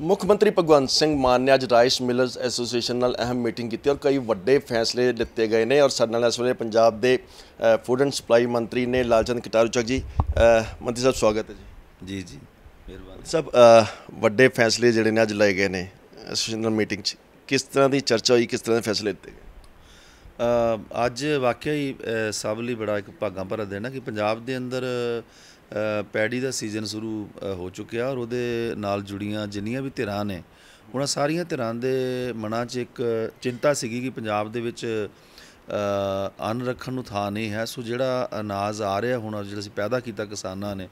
ਮੁੱਖ ਮੰਤਰੀ ਭਗਵੰਤ ਸਿੰਘ ਮਾਨ ਨੇ ਅੱਜ ਰਾਈਸ ਮਿਲਰਸ ਐਸੋਸੀਏਸ਼ਨ ਨਾਲ ਅਹਿਮ ਮੀਟਿੰਗ ਕੀਤੀ ਔਰ ਕਈ ਵੱਡੇ ਫੈਸਲੇ ਲਿੱਤੇ ਗਏ ਨੇ ਔਰ ਸਾਡੇ ਨਾਲ ਇਸ ਵੇਲੇ ਪੰਜਾਬ ਦੇ ਫੂਡ ਐਂਡ ਸਪਲਾਈ ਮੰਤਰੀ ਨੇ ਲਾਲਚੰਦ ਕਟਾਰੂਚਕ ਜੀ ਮੰਤਰੀ ਸਾਹਿਬ ਸਵਾਗਤ ਹੈ ਜੀ ਜੀ ਜੀ ਮਿਹਰਬਾਨੀ ਸਭ ਵੱਡੇ ਫੈਸਲੇ ਜਿਹੜੇ ਨੇ ਅੱਜ ਲਏ ਗਏ ਨੇ ਐਸੋਸੀਏਸ਼ਨ ਮੀਟਿੰਗ 'ਚ ਕਿਸ ਤਰ੍ਹਾਂ ਦੀ ਚਰਚਾ ਹੋਈ ਕਿਸ ਤਰ੍ਹਾਂ ਦੇ ਫੈਸਲੇ ਲਿੱਤੇ ਗਏ ਅੱਜ ਵਾਕਿਆ ਹੀ ਸਭ ਲਈ ਬੜਾ ਇੱਕ ਭਾਗਾ ਭਰਾ ਦੇਣਾ ਕਿ ਪੰਜਾਬ ਦੇ ਅੰਦਰ ਪੈੜੀ ਦਾ ਸੀਜ਼ਨ ਸ਼ੁਰੂ ਹੋ ਚੁੱਕਿਆ ਔਰ ਉਹਦੇ ਨਾਲ ਜੁੜੀਆਂ ਜਿੰਨੀਆਂ ਵੀ ਧਿਰਾਂ ਨੇ ਉਹਨਾਂ ਸਾਰੀਆਂ ਧਿਰਾਂ ਦੇ ਮਨਾਂ 'ਚ ਇੱਕ ਚਿੰਤਾ ਸੀਗੀ ਕਿ ਪੰਜਾਬ ਦੇ ਵਿੱਚ ਅਨ ਰੱਖਣ ਨੂੰ ਥਾਂ ਨਹੀਂ ਹੈ ਸੋ ਜਿਹੜਾ ਅਨਾਜ ਆ ਰਿਹਾ ਹੁਣ ਜਿਹੜਾ ਅਸੀਂ ਪੈਦਾ ਕੀਤਾ ਕਿਸਾਨਾਂ ਨੇ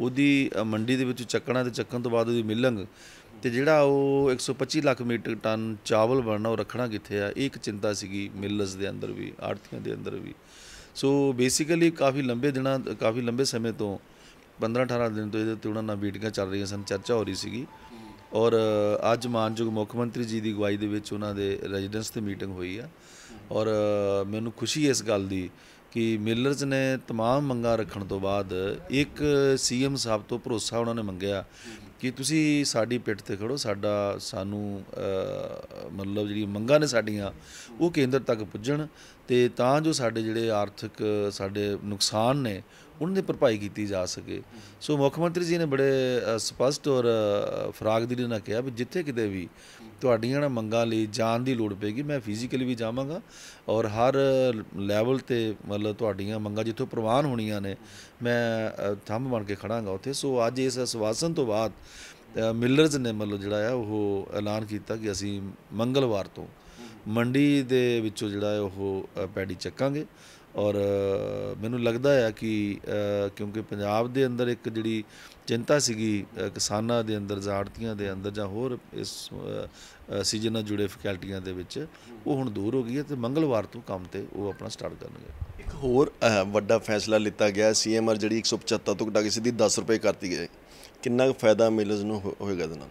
ਉਹਦੀ ਮੰਡੀ ਦੇ ਵਿੱਚ ਚੱਕਣਾ ਤੇ ਚੱਕਣ ਤੋਂ ਬਾਅਦ ਉਹਦੀ ਮਿਲੰਗ ਤੇ ਜਿਹੜਾ ਉਹ 125 ਲੱਖ ਮੀਟਰ ਟਨ ਚਾਵਲ ਬਣਨਾ ਉਹ ਰੱਖਣਾ ਕਿੱਥੇ ਆ ਇਹ ਇੱਕ ਚਿੰਤਾ ਸੀਗੀ ਮਿਲਰਸ ਦੇ ਅੰਦਰ ਵੀ ਆੜਤੀਆਂ ਦੇ ਅੰਦਰ ਵੀ ਸੋ ਬੇਸਿਕਲੀ ਕਾਫੀ ਲੰਬੇ ਦਿਨਾਂ ਕਾਫੀ ਲੰਬੇ ਸਮੇਂ ਤੋਂ 15-18 ਦਿਨ ਤੋਂ ਇਹਦੇ ਤੇ ਉਹਨਾਂ ਨਾਲ ਮੀਟਿੰਗਾਂ ਚੱਲ ਰਹੀਆਂ ਸਨ ਚਰਚਾ ਹੋ ਰਹੀ ਸੀਗੀ ਔਰ ਅੱਜ ਮਾਨਯੋਗ ਮੁੱਖ ਮੰਤਰੀ ਜੀ ਦੀ ਗਵਾਈ ਦੇ ਵਿੱਚ ਉਹਨਾਂ ਦੇ ਰੈਜ਼ੀਡੈਂਸ ਤੇ ਮੀਟਿੰਗ ਹੋਈ ਆ ਔਰ ਮੈਨੂੰ ਖੁਸ਼ੀ ਇਸ ਗੱਲ ਦੀ ਕਿ ਮਿਲਰਸ ਨੇ तमाम ਮੰਗਾਂ ਰੱਖਣ ਤੋਂ ਬਾਅਦ ਇੱਕ ਸੀਐਮ ਸਾਹਿਬ ਤੋਂ ਭਰੋਸਾ ਉਹਨਾਂ ਨੇ ਮੰਗਿਆ ਕਿ ਤੁਸੀਂ ਸਾਡੀ ਪਿੱਠ ਤੇ ਖੜੋ ਸਾਡਾ ਸਾਨੂੰ ਮਤਲਬ ਜਿਹੜੀ ਮੰਗਾਂ ਨੇ ਸਾਡੀਆਂ ਉਹ ਕੇਂਦਰ ਤੱਕ ਪੁੱਜਣ ਤੇ ਤਾਂ ਜੋ ਸਾਡੇ ਜਿਹੜੇ ਆਰਥਿਕ ਸਾਡੇ ਨੁਕਸਾਨ ਨੇ ਉਹਨਾਂ ਦੀ ਭਰਪਾਈ ਕੀਤੀ ਜਾ ਸਕੇ ਸੋ ਮੁੱਖ ਮੰਤਰੀ ਜੀ ਨੇ ਬੜੇ ਸਪਸ਼ਟ ਔਰ ਫਰਾਗ ਦੀ ਨਾ ਕਿਹਾ ਵੀ ਜਿੱਥੇ ਕਿਤੇ ਵੀ ਤੁਹਾਡੀਆਂ ਨਾ ਮੰਗਾਂ ਲਈ ਜਾਣ ਦੀ ਲੋੜ ਪੈਗੀ ਮੈਂ ਫਿਜ਼ੀਕਲੀ ਵੀ ਜਾਵਾਂਗਾ ਔਰ ਹਰ ਲੈਵਲ ਤੇ ਮਤਲਬ ਤੁਹਾਡੀਆਂ ਮੰਗਾਂ ਜਿੱਥੋਂ ਪ੍ਰਵਾਨ ਹੋਣੀਆਂ ਨੇ ਮੈਂ ਥੰਮ ਬਣ ਕੇ ਖੜਾਂਗਾ ਉੱਥੇ ਸੋ ਅੱਜ ਇਸ ਸਵਾਸਨ ਤੋਂ ਬਾਅਦ ਮਿਲਰਜ਼ ਨੇ ਮਤਲਬ ਜਿਹੜਾ ਆ ਉਹ ਐਲਾਨ ਕੀਤਾ ਕਿ ਅਸੀਂ ਮੰਗਲਵਾਰ ਤੋਂ ਮੰਡੀ ਦੇ ਵਿੱਚੋਂ ਜਿਹੜਾ ਉਹ ਪੈੜੀ ਚੱਕਾਂਗੇ ਔਰ ਮੈਨੂੰ ਲੱਗਦਾ ਹੈ ਕਿ ਕਿਉਂਕਿ ਪੰਜਾਬ ਦੇ ਅੰਦਰ ਇੱਕ ਜਿਹੜੀ ਚਿੰਤਾ ਸੀਗੀ ਕਿਸਾਨਾਂ ਦੇ ਅੰਦਰ ਜਾੜਤੀਆਂ ਦੇ ਅੰਦਰ ਜਾਂ ਹੋਰ ਇਸ ਸੀਜ਼ਨ ਨਾਲ ਜੁੜੇ ਫੈਕਲਟੀਆਂ ਦੇ ਵਿੱਚ ਉਹ ਹੁਣ ਦੂਰ ਹੋ ਗਈ ਹੈ ਤੇ ਮੰਗਲਵਾਰ ਤੋਂ ਕੰਮ ਤੇ ਉਹ ਆਪਣਾ ਸਟਾਰਟ ਕਰਨਗੇ ਇੱਕ ਹੋਰ ਵੱਡਾ ਫੈਸਲਾ ਲਿੱਤਾ ਗਿਆ ਸੀਐਮਆਰ ਜਿਹੜੀ 175 ਤੋਂ ਘਟਾ ਕੇ ਸਿੱਧੀ 10 ਰੁਪਏ ਕਰਤੀ ਗਈ ਕਿੰਨਾ ਫਾਇਦਾ ਮਿਲਸ ਨੂੰ ਹੋਏਗਾ ਇਹਦੇ ਨਾਲ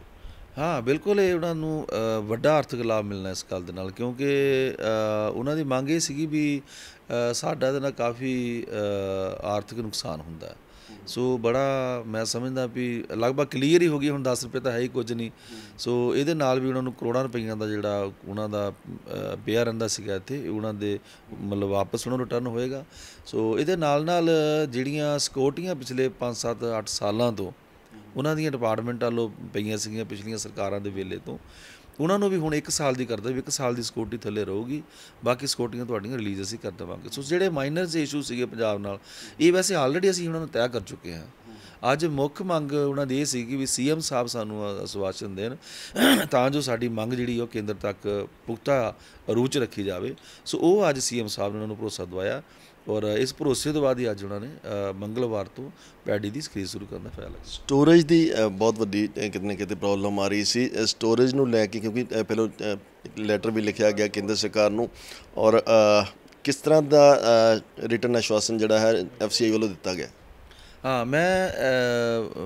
ਹਾਂ ਬਿਲਕੁਲ ਇਹ ਉਹਨਾਂ ਨੂੰ ਵੱਡਾ ਆਰਥਿਕ ਲਾਭ ਮਿਲਣਾ ਇਸ ਗੱਲ ਦੇ ਨਾਲ ਕਿਉਂਕਿ ਉਹਨਾਂ ਦੀ ਮੰਗ ਇਹ ਸੀਗੀ ਵੀ ਸਾਡਾ ਇਹਦੇ ਨਾਲ ਕਾਫੀ ਆਰਥਿਕ ਨੁਕਸਾਨ ਹੁੰਦਾ ਸੋ ਬੜਾ ਮੈਂ ਸਮਝਦਾ ਵੀ ਲਗਭਗ ਕਲੀਅਰ ਹੀ ਹੋ ਗਈ ਹੁਣ 10 ਰੁਪਏ ਤਾਂ ਹੈ ਹੀ ਕੁਝ ਨਹੀਂ ਸੋ ਇਹਦੇ ਨਾਲ ਵੀ ਉਹਨਾਂ ਨੂੰ ਕਰੋੜਾਂ ਰੁਪਈਆਂ ਦਾ ਜਿਹੜਾ ਉਹਨਾਂ ਦਾ ਬੇਅਰ ਰੰਦਾ ਸੀਗਾ ਇੱਥੇ ਉਹਨਾਂ ਦੇ ਮਤਲਬ ਵਾਪਸ ਉਹਨਾਂ ਨੂੰ ਰਿਟਰਨ ਹੋਏਗਾ ਸੋ ਇਹਦੇ ਨਾਲ ਨਾਲ ਜਿਹੜੀਆਂ ਸਿਕਿਉਰਟੀਆਂ ਪਿਛਲੇ 5 7 8 ਸਾਲਾਂ ਤੋਂ ਉਹਨਾਂ ਦੀਆਂ ਡਿਪਾਰਟਮੈਂਟ ਵੱਲੋਂ ਪਈਆਂ ਸੀਗੀਆਂ ਪਿਛਲੀਆਂ ਸਰਕਾਰਾਂ ਦੇ ਵੇਲੇ ਤੋਂ ਉਹਨਾਂ ਨੂੰ ਵੀ ਹੁਣ 1 ਸਾਲ ਦੀ ਕਰਦੇ ਵੀ 1 ਸਾਲ ਦੀ ਸਿਕਿਉਰਿਟੀ ਥੱਲੇ ਰਹੂਗੀ ਬਾਕੀ ਸਕਿਉਰਟੀਆਂ ਤੁਹਾਡੀਆਂ ਰਿਲੀਜ਼ ਅਸੀਂ ਕਰ ਦੇਵਾਂਗੇ ਸੋ ਜਿਹੜੇ ਮਾਈਨਰ ਦੇ ਇਸ਼ੂ ਸੀਗੇ ਪੰਜਾਬ ਨਾਲ ਇਹ ਵੈਸੇ ਆਲਰੇਡੀ ਅਸੀਂ ਉਹਨਾਂ ਨੂੰ ਤੈਅ ਕਰ ਚੁੱਕੇ ਹਾਂ ਅੱਜ ਮੁੱਖ ਮੰਗ ਉਹਨਾਂ ਦੀ ਇਹ ਸੀ ਕਿ ਵੀ ਸੀਐਮ ਸਾਹਿਬ ਸਾਨੂੰ ਅਸਵਾਸ਼ਨ ਦੇਣ ਤਾਂ ਜੋ ਸਾਡੀ ਮੰਗ ਜਿਹੜੀ ਉਹ ਕੇਂਦਰ ਤੱਕ ਪੁਖਤਾ ਰੂਚ ਰੱਖੀ ਜਾਵੇ ਸੋ ਉਹ ਅੱਜ ਸੀਐਮ ਸਾਹਿਬ ਨੇ ਉਹਨਾਂ ਨੂੰ ਭਰੋਸਾ ਦਵਾਇਆ ਔਰ ਇਸ ਭਰੋਸੇ ਤੋਂ ਬਾਅਦ ਹੀ ਅੱਜ ਉਹਨਾਂ ਨੇ ਮੰਗਲਵਾਰ ਤੋਂ ਪੈਡੀ ਦੀ ਸਕਰੀਨ ਸ਼ੁਰੂ ਕਰਨ ਦਾ ਫੈਸਲਾ ਕੀਤਾ ਸਟੋਰੇਜ ਦੀ ਬਹੁਤ ਵੱਡੀ ਕਿਤਨੇ ਕਿਤੇ ਪ੍ਰੋਬਲਮ ਆ ਰਹੀ ਸੀ ਸਟੋਰੇਜ ਨੂੰ ਲੈ ਕੇ ਕਿਉਂਕਿ ਪਹਿਲਾਂ ਲੈਟਰ ਵੀ ਲਿਖਿਆ ਗਿਆ ਕੇਂਦਰ ਸਰਕਾਰ ਨੂੰ ਔਰ ਕਿਸ ਤਰ੍ਹਾਂ ਦਾ ਰਿਟਰਨ ਅਸ਼ਵਾਸਨ ਜਿਹੜਾ ਹੈ ਐਫਸੀਆਈ ਵੱਲੋਂ ਦਿੱਤਾ ਗਿਆ ਹਾਂ ਮੈਂ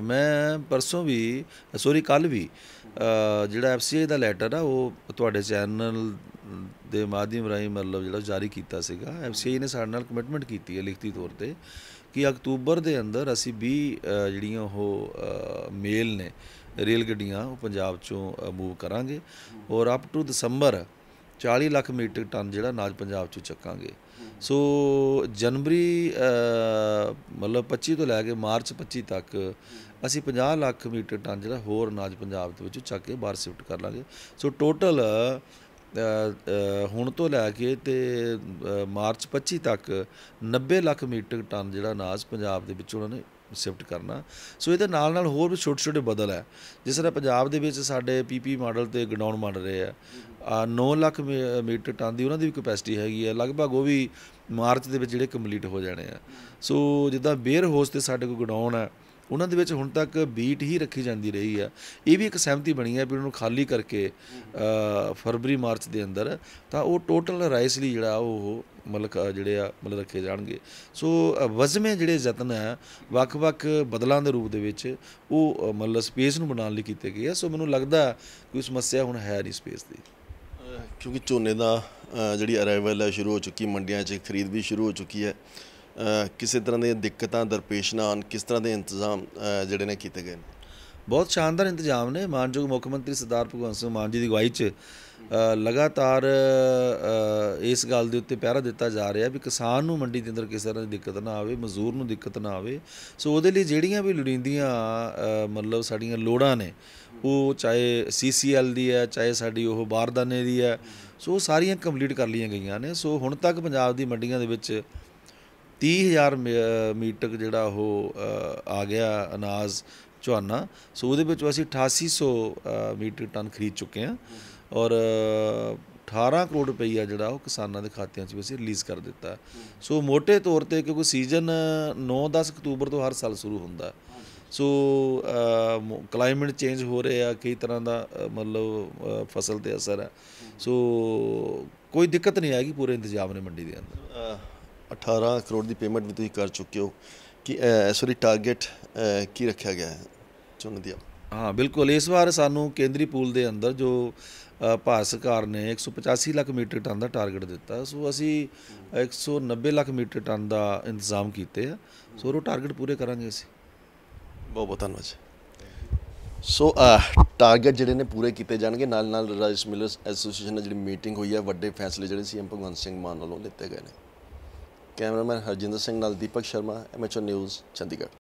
ਮੈਂ ਪਰਸੋਂ ਵੀ ਸੋਰੀ ਕੱਲ ਵੀ ਜਿਹੜਾ ਐਫਸੀਆਈ ਦਾ ਲੈਟਰ ਆ ਉਹ ਤੁਹਾਡੇ ਚੈਨਲ ਦੇ ਮਾਧਿਅਮ ਰਾਹੀਂ ਮਤਲਬ ਜਿਹੜਾ ਜਾਰੀ ਕੀਤਾ ਸੀਗਾ ਐਫਸੀਆਈ ਨੇ ਸਾਡੇ ਨਾਲ ਕਮਿਟਮੈਂਟ ਕੀਤੀ ਹੈ ਲਿਖਤੀ ਤੌਰ ਤੇ ਕਿ ਅਕਤੂਬਰ ਦੇ ਅੰਦਰ ਅਸੀਂ 20 ਜਿਹੜੀਆਂ ਉਹ ਮੇਲ ਨੇ ਰੇਲ ਗੱਡੀਆਂ ਉਹ ਪੰਜਾਬ ਚੋਂ ਮੂਵ ਕਰਾਂਗੇ ਔਰ ਅਪ ਟੂ ਦਸੰਬਰ 40 ਲੱਖ ਮੀਟ੍ਰਿਕ ਟਨ ਜਿਹੜਾ ਨਾਜ ਪੰਜਾਬ ਚੋਂ ਚੱਕਾਂਗੇ ਸੋ ਜਨਵਰੀ ਮਤਲਬ 25 ਤੋਂ ਲੈ ਕੇ ਮਾਰਚ 25 ਤੱਕ ਅਸੀਂ 50 ਲੱਖ ਮੀਟ੍ਰਿਕ ਟਨ ਜਿਹੜਾ ਹੋਰ ਨਾਜ ਪੰਜਾਬ ਦੇ ਵਿੱਚੋਂ ਚੱਕ ਕੇ ਬਾਹਰ ਸ਼ਿਫਟ ਕਰ ਲਾਂਗੇ ਸੋ ਟੋਟਲ ਹੁਣ ਤੋਂ ਲੈ ਕੇ ਤੇ ਮਾਰਚ 25 ਤੱਕ 90 ਲੱਖ ਮੀਟਰ ਟਨ ਜਿਹੜਾ ਅਨਾਜ ਪੰਜਾਬ ਦੇ ਵਿੱਚ ਉਹਨਾਂ ਨੇ ਸ਼ਿਫਟ ਕਰਨਾ ਸੋ ਇਹਦੇ ਨਾਲ ਨਾਲ ਹੋਰ ਵੀ ਛੋਟੇ ਛੋਟੇ ਬਦਲ ਹੈ ਜਿਸ ਤਰ੍ਹਾਂ ਪੰਜਾਬ ਦੇ ਵਿੱਚ ਸਾਡੇ ਪੀਪੀ ਮਾਡਲ ਤੇ ਗਡਾਊਨ ਬਣ ਰਹੇ ਆ 9 ਲੱਖ ਮੀਟਰ ਟਨ ਦੀ ਉਹਨਾਂ ਦੀ ਵੀ ਕਪੈਸਿਟੀ ਹੈਗੀ ਆ ਲਗਭਗ ਉਹ ਵੀ ਮਾਰਚ ਦੇ ਵਿੱਚ ਜਿਹੜੇ ਕੰਪਲੀਟ ਹੋ ਜਾਣੇ ਆ ਸੋ ਜਿੱਦਾਂ ਬੇਅਰ ਹੋਸ ਤੇ ਸਾਡੇ ਕੋਲ ਗਡਾਊਨ ਆ ਉਹਨਾਂ ਦੇ ਵਿੱਚ ਹੁਣ ਤੱਕ ਬੀਟ ਹੀ ਰੱਖੀ ਜਾਂਦੀ ਰਹੀ ਆ ਇਹ ਵੀ ਇੱਕ ਸਹਿਮਤੀ ਬਣੀ ਹੈ ਵੀ ਉਹਨੂੰ ਖਾਲੀ ਕਰਕੇ ਫਰਵਰੀ ਮਾਰਚ ਦੇ ਅੰਦਰ ਤਾਂ ਉਹ ਟੋਟਲ ਰਾਈਸ ਲਈ ਜਿਹੜਾ ਉਹ ਮਲਕ ਜਿਹੜੇ ਆ ਮਲ ਰੱਖੇ ਜਾਣਗੇ ਸੋ ਵਜ਼ਮੇ ਜਿਹੜੇ ਯਤਨ ਆ ਵੱਖ-ਵੱਖ ਬਦਲਾਂ ਦੇ ਰੂਪ ਦੇ ਵਿੱਚ ਉਹ ਮਲ ਸਪੇਸ ਨੂੰ ਬਣਾਉਣ ਲਈ ਕੀਤੇ ਗਏ ਆ ਸੋ ਮੈਨੂੰ ਲੱਗਦਾ ਕੋਈ ਸਮੱਸਿਆ ਹੁਣ ਹੈ ਨਹੀਂ ਸਪੇਸ ਦੀ ਕਿਉਂਕਿ ਝੋਨੇ ਦਾ ਜਿਹੜੀ ਅਰਾਈਵਲ ਹੈ ਸ਼ੁਰੂ ਹੋ ਚੁੱਕੀ ਮੰਡੀਆਂ 'ਚ ਖਰੀਦ ਵੀ ਸ਼ੁਰੂ ਹੋ ਚੁੱਕੀ ਹੈ ਕਿਸੇ ਤਰ੍ਹਾਂ ਦੀਆਂ ਦਿੱਕਤਾਂ ਦਰਪੇਸ਼ ਨਾ ਆਣ ਕਿਸ ਤਰ੍ਹਾਂ ਦੇ ਇੰਤਜ਼ਾਮ ਜਿਹੜੇ ਨੇ ਕੀਤੇ ਗਏ ਨੇ ਬਹੁਤ ਸ਼ਾਨਦਾਰ ਇੰਤਜ਼ਾਮ ਨੇ ਮਾਨਯੋਗ ਮੁੱਖ ਮੰਤਰੀ ਸਰਦਾਰ ਭਗਵੰਤ ਸਿੰਘ ਮਾਨ ਜੀ ਦੀ ਗਵਾਹੀ 'ਚ ਲਗਾਤਾਰ ਇਸ ਗੱਲ ਦੇ ਉੱਤੇ ਪਹਿਰਾ ਦਿੱਤਾ ਜਾ ਰਿਹਾ ਵੀ ਕਿਸਾਨ ਨੂੰ ਮੰਡੀ ਦੇ ਅੰਦਰ ਕਿਸੇ ਤਰ੍ਹਾਂ ਦੀ ਦਿੱਕਤ ਨਾ ਆਵੇ ਮਜ਼ਦੂਰ ਨੂੰ ਦਿੱਕਤ ਨਾ ਆਵੇ ਸੋ ਉਹਦੇ ਲਈ ਜਿਹੜੀਆਂ ਵੀ ਲੋੜੀਂਦੀਆਂ ਮਤਲਬ ਸਾਡੀਆਂ ਲੋੜਾਂ ਨੇ ਉਹ ਚਾਹੇ ਸੀਸੀਐਲ ਦੀ ਹੈ ਚਾਹੇ ਸਾਡੀ ਉਹ ਬਾਰਦਾਨੇ ਦੀ ਹੈ ਸੋ ਸਾਰੀਆਂ ਕੰਪਲੀਟ ਕਰ ਲਈਆਂ ਗਈਆਂ ਨੇ ਸੋ ਹੁਣ ਤੱਕ ਪੰਜਾਬ ਦੀ ਮੰਡੀਆਂ ਦੇ ਵਿੱਚ 30000 ਮੀਟਰ ਜਿਹੜਾ ਉਹ ਆ ਗਿਆ ਅਨਾਜ ਝੋਨਾ ਸੋ ਉਹਦੇ ਵਿੱਚ ਅਸੀਂ 8800 ਮੀਟਰ ਟਨ ਖਰੀਦ ਚੁੱਕੇ ਹਾਂ ਔਰ 18 ਕਰੋੜ ਰੁਪਈਆ ਜਿਹੜਾ ਉਹ ਕਿਸਾਨਾਂ ਦੇ ਖਾਤਿਆਂ 'ਚ ਵੀ ਅਸੀਂ ਰਿਲੀਜ਼ ਕਰ ਦਿੱਤਾ ਸੋ ਮੋٹے ਤੌਰ ਤੇ ਕਿਉਂਕਿ ਸੀਜ਼ਨ 9-10 ਅਕਤੂਬਰ ਤੋਂ ਹਰ ਸਾਲ ਸ਼ੁਰੂ ਹੁੰਦਾ ਸੋ ਕਲਾਈਮੇਟ ਚੇਂਜ ਹੋ ਰਿਹਾ ਕਈ ਤਰ੍ਹਾਂ ਦਾ ਮਤਲਬ ਫਸਲ ਤੇ ਅਸਰ ਹੈ ਸੋ ਕੋਈ ਦਿੱਕਤ ਨਹੀਂ ਆਏਗੀ ਪੂਰੇ ਇੰਤਜ਼ਾਮ ਨੇ ਮੰਡੀ ਦੇ ਅੰਦਰ 18 ਕਰੋੜ ਦੀ ਪੇਮੈਂਟ ਵੀ ਤੁਸੀਂ ਕਰ ਚੁੱਕੇ ਹੋ ਕਿ ਸੌਰੀ ਟਾਰਗੇਟ ਕੀ ਰੱਖਿਆ ਗਿਆ ਹੈ ਚੁਣ ਦਿਆ ਹਾਂ ਬਿਲਕੁਲ ਇਸ ਵਾਰ ਸਾਨੂੰ ਕੇਂਦਰੀ ਪੂਲ ਦੇ ਅੰਦਰ ਜੋ ਭਾਰਤ ਸਰਕਾਰ ਨੇ 185 ਲੱਖ ਮੀਟਰ ਟਨ ਦਾ ਟਾਰਗੇਟ ਦਿੱਤਾ ਸੋ ਅਸੀਂ 190 ਲੱਖ ਮੀਟਰ ਟਨ ਦਾ ਇੰਤਜ਼ਾਮ ਕੀਤੇ ਆ ਸੋ ਉਹ ਟਾਰਗੇਟ ਪੂਰੇ ਕਰਾਂਗੇ ਅਸੀਂ ਬਹੁਤ ਬਹੁਤ ਧੰਨਵਾਦ ਸੋ ਟਾਰਗੇਟ ਜਿਹੜੇ ਨੇ ਪੂਰੇ ਕੀਤੇ ਜਾਣਗੇ ਨਾਲ ਨਾਲ ਰਾਜਸ ਮਿਲਰਸ ਐਸੋਸੀਏਸ਼ਨ ਨਾਲ ਜਿਹੜੀ ਮੀਟਿੰਗ ਹੋਈ ਹੈ ਵੱਡੇ ਫੈਸਲੇ ਜਿਹੜੇ ਸੀ ਭਗਵੰਤ ਸਿੰਘ ਮਾਨ ਵੱਲੋਂ ਦਿੱਤੇ ਗਏ ਨੇ ਕੈਮਰਾਮੈਨ ਹਰਜਿੰਦਰ ਸਿੰਘ ਨਾਲ ਦੀਪਕ ਸ਼ਰਮਾ ਐਮਐਚਓ ਨਿਊਜ਼ ਚੰਡੀਗੜ੍ਹ